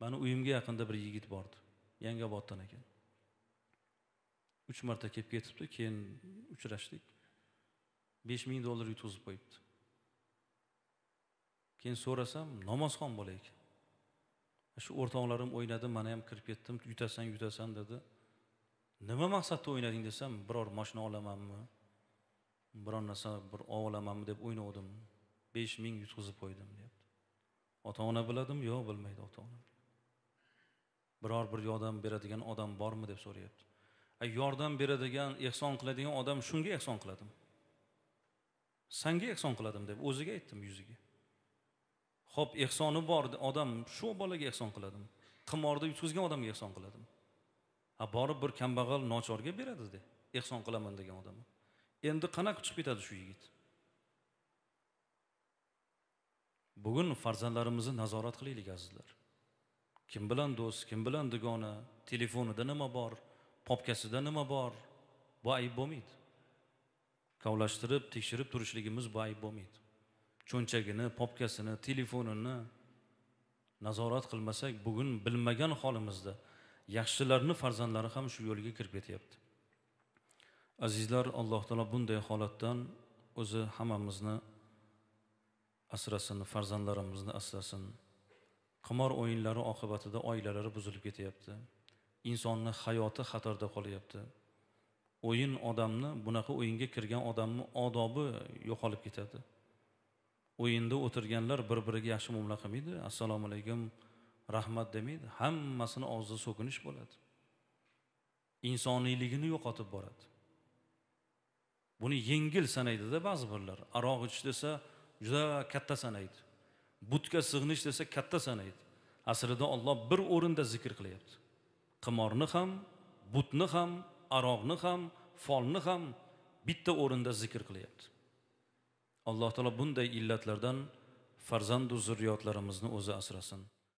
mani uyimga yaqinda bir yigit bordi yangioboddan ekan uch marta kelib ketibdi keyin uchrashdik besh ming dollar yutqizib qo'yibdi keyin so'rasam namozxon bola ekan shu o'rtoqlarim o'ynadi mana ham kirib ketdim yutasan yutasan dedi nima maqsadda o'ynading desam biror moshina olamanmi biror narsa bir olamanmi deb o'ynavdim besh ming yutqizib qo'ydim deyapti ota ona biladimi yo'q bilmaydi ota onam biror bir yordam beradigan odam bormi deb so'rayapti yordam beradigan ehson qiladigan odam shunga ehson qiladim sanga ehson qiladim deb o'ziga aytdim yuziga ho'p ehsoni bor odam shu bolaga ehson qiladim qimorda yutqizgan odamga ehson qiladim a borib bir kambag'al nochorga beradida ehson qilaman degan odam endi qanaqa chiqib ketadi shu yigit bugun farzandlarimizni nazorat qilaylik azizlar kim bilan do'st kim bilan dugona telefonida nima bor popkasida nima bor bu ayb bo'lmaydi kovlashtirib tekshirib turishligimiz bu ayb bo'lmaydi cho'nchagini popkasini telefonini nazorat qilmasak bugun bilmagan holimizda yaxshilarni farzandlari ham shu yo'lga kirib ketyapti azizlar alloh taolo bunday holatdan o'zi hammamizni asrasin farzandlarimizni asrasin qimor o'yinlari oqibatida oilalari buzilib ketyapti insonni hayoti xatarda qolyapti o'yin odamni bunaqa o'yinga kirgan odamni odobi yo'qolib ketadi o'yinda o'tirganlar bir biriga yaxshi muomala qilmaydi assalomu alaykum rahmat demaydi hammasini og'zida so'kinish bo'ladi insoniyligini yo'qotib boradi buni yengil sanaydida ba'zi birlar aroq ichish desa juda katta sanaydi butga sig'inish desa katta sanaydi aslida olloh bir o'rinda zikr qilyapti qimorni ham butni ham aroqni ham folni ham bitta o'rinda zikr qilyapti alloh taolo bunday illatlardan farzandu zurriyotlarimizni o'zi asrasin